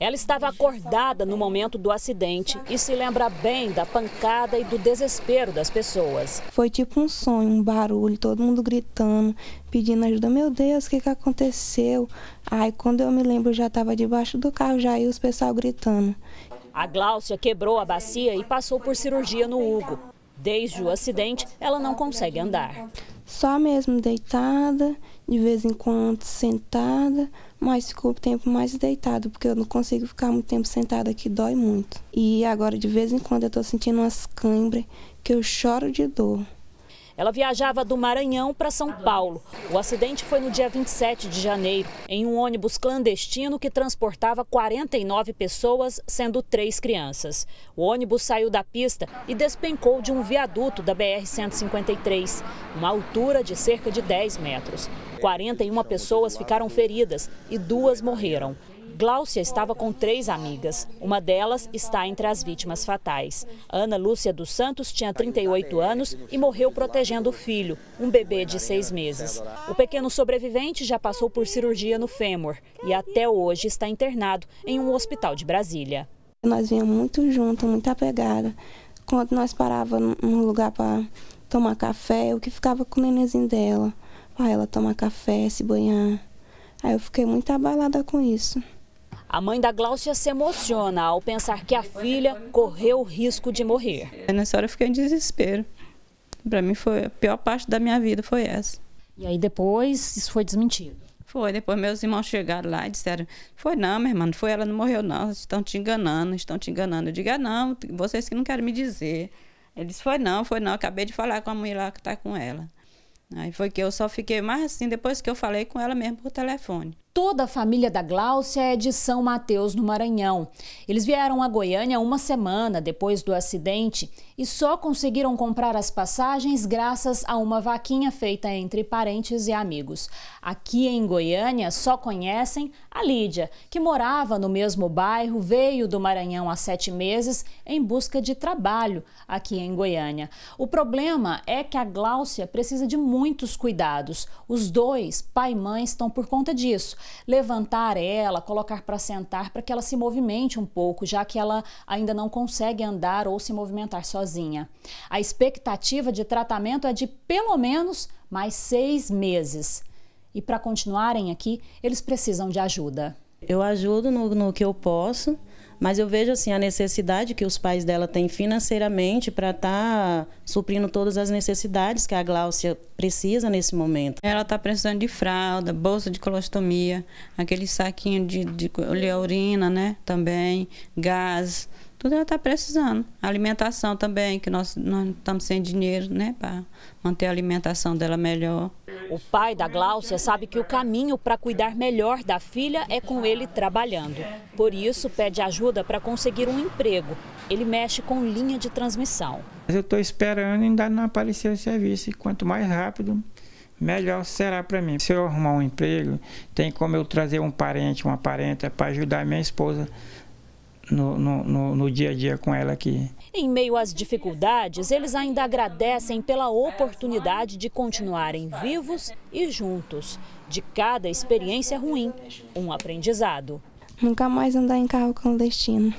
Ela estava acordada no momento do acidente e se lembra bem da pancada e do desespero das pessoas. Foi tipo um sonho, um barulho, todo mundo gritando, pedindo ajuda. Meu Deus, o que, que aconteceu? Aí quando eu me lembro, eu já estava debaixo do carro, já ia os pessoal gritando. A Gláucia quebrou a bacia e passou por cirurgia no Hugo. Desde o acidente, ela não consegue andar. Só mesmo deitada, de vez em quando sentada, mas ficou o tempo mais deitado, porque eu não consigo ficar muito tempo sentada que dói muito. E agora de vez em quando eu tô sentindo umas cãibras, que eu choro de dor. Ela viajava do Maranhão para São Paulo. O acidente foi no dia 27 de janeiro, em um ônibus clandestino que transportava 49 pessoas, sendo três crianças. O ônibus saiu da pista e despencou de um viaduto da BR-153, uma altura de cerca de 10 metros. 41 pessoas ficaram feridas e duas morreram. Gláucia estava com três amigas. Uma delas está entre as vítimas fatais. Ana Lúcia dos Santos tinha 38 anos e morreu protegendo o filho, um bebê de seis meses. O pequeno sobrevivente já passou por cirurgia no fêmur e até hoje está internado em um hospital de Brasília. Nós vinhamos muito junto, muito apegada. Quando nós parávamos num lugar para tomar café, eu que ficava com o nenenzinho dela. Para ela tomar café, se banhar. Aí eu fiquei muito abalada com isso. A mãe da Gláucia se emociona ao pensar que a filha correu o risco de morrer. Nessa hora eu fiquei em desespero. Para mim foi a pior parte da minha vida foi essa. E aí depois isso foi desmentido. Foi, depois meus irmãos chegaram lá e disseram: Foi não, minha irmã, não foi ela, não morreu não, estão te enganando, estão te enganando. Eu digo: ah, Não, vocês que não querem me dizer. Eles: Foi não, foi não, acabei de falar com a mulher lá que está com ela. Aí foi que eu só fiquei mais assim depois que eu falei com ela mesmo por telefone. Toda a família da Gláucia é de São Mateus, no Maranhão. Eles vieram a Goiânia uma semana depois do acidente e só conseguiram comprar as passagens graças a uma vaquinha feita entre parentes e amigos. Aqui em Goiânia só conhecem a Lídia, que morava no mesmo bairro, veio do Maranhão há sete meses em busca de trabalho aqui em Goiânia. O problema é que a Gláucia precisa de muitos cuidados. Os dois, pai e mãe, estão por conta disso levantar ela, colocar para sentar, para que ela se movimente um pouco, já que ela ainda não consegue andar ou se movimentar sozinha. A expectativa de tratamento é de pelo menos mais seis meses. E para continuarem aqui, eles precisam de ajuda. Eu ajudo no, no que eu posso mas eu vejo assim a necessidade que os pais dela têm financeiramente para estar tá suprindo todas as necessidades que a Gláucia precisa nesse momento. Ela está precisando de fralda, bolsa de colostomia, aquele saquinho de, de oleurina, né? Também, gás, tudo ela está precisando. A alimentação também, que nós, nós estamos sem dinheiro, né? Para manter a alimentação dela melhor. O pai da Gláucia sabe que o caminho para cuidar melhor da filha é com ele trabalhando. Por isso, pede ajuda para conseguir um emprego. Ele mexe com linha de transmissão. Eu estou esperando ainda não aparecer o serviço. E quanto mais rápido, melhor será para mim. Se eu arrumar um emprego, tem como eu trazer um parente, uma parenta para ajudar minha esposa no, no, no, dia a dia com ela aqui. Em meio às dificuldades, eles ainda agradecem pela oportunidade de continuarem vivos e juntos. De cada experiência ruim, um aprendizado. Nunca mais andar em carro clandestino.